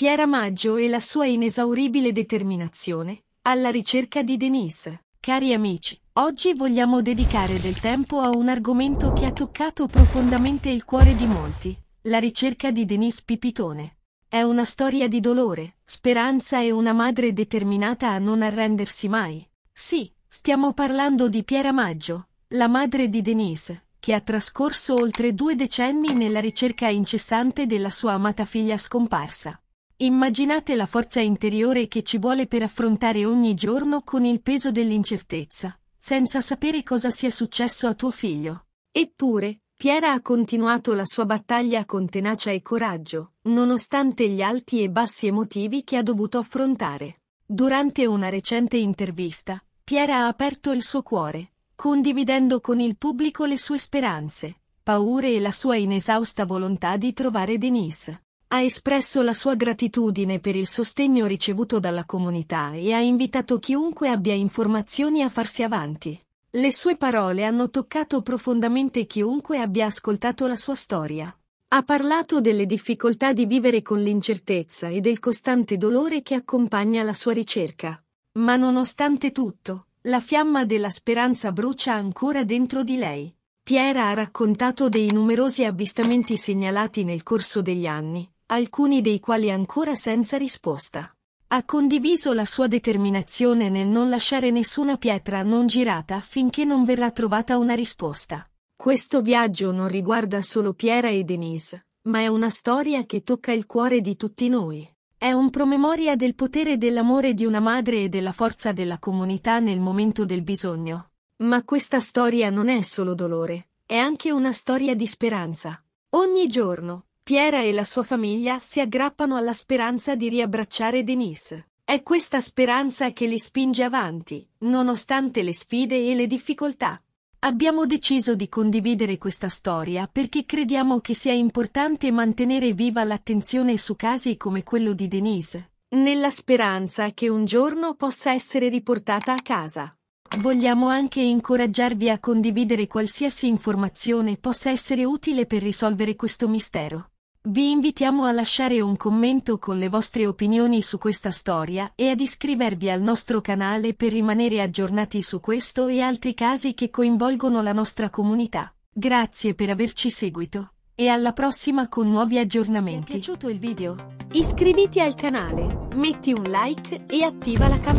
Piera Maggio e la sua inesauribile determinazione alla ricerca di Denise. Cari amici, oggi vogliamo dedicare del tempo a un argomento che ha toccato profondamente il cuore di molti, la ricerca di Denise Pipitone. È una storia di dolore, speranza e una madre determinata a non arrendersi mai. Sì, stiamo parlando di Piera Maggio, la madre di Denise, che ha trascorso oltre due decenni nella ricerca incessante della sua amata figlia scomparsa. Immaginate la forza interiore che ci vuole per affrontare ogni giorno con il peso dell'incertezza, senza sapere cosa sia successo a tuo figlio. Eppure, Piera ha continuato la sua battaglia con tenacia e coraggio, nonostante gli alti e bassi emotivi che ha dovuto affrontare. Durante una recente intervista, Piera ha aperto il suo cuore, condividendo con il pubblico le sue speranze, paure e la sua inesausta volontà di trovare Denise ha espresso la sua gratitudine per il sostegno ricevuto dalla comunità e ha invitato chiunque abbia informazioni a farsi avanti. Le sue parole hanno toccato profondamente chiunque abbia ascoltato la sua storia. Ha parlato delle difficoltà di vivere con l'incertezza e del costante dolore che accompagna la sua ricerca. Ma nonostante tutto, la fiamma della speranza brucia ancora dentro di lei. Piera ha raccontato dei numerosi avvistamenti segnalati nel corso degli anni, alcuni dei quali ancora senza risposta. Ha condiviso la sua determinazione nel non lasciare nessuna pietra non girata finché non verrà trovata una risposta. Questo viaggio non riguarda solo Piera e Denise, ma è una storia che tocca il cuore di tutti noi. È un promemoria del potere dell'amore di una madre e della forza della comunità nel momento del bisogno. Ma questa storia non è solo dolore, è anche una storia di speranza. Ogni giorno, Piera e la sua famiglia si aggrappano alla speranza di riabbracciare Denise. È questa speranza che li spinge avanti, nonostante le sfide e le difficoltà. Abbiamo deciso di condividere questa storia perché crediamo che sia importante mantenere viva l'attenzione su casi come quello di Denise, nella speranza che un giorno possa essere riportata a casa. Vogliamo anche incoraggiarvi a condividere qualsiasi informazione possa essere utile per risolvere questo mistero. Vi invitiamo a lasciare un commento con le vostre opinioni su questa storia e ad iscrivervi al nostro canale per rimanere aggiornati su questo e altri casi che coinvolgono la nostra comunità. Grazie per averci seguito e alla prossima con nuovi aggiornamenti. Ti è piaciuto il video? Iscriviti al canale, metti un like e attiva la campanella.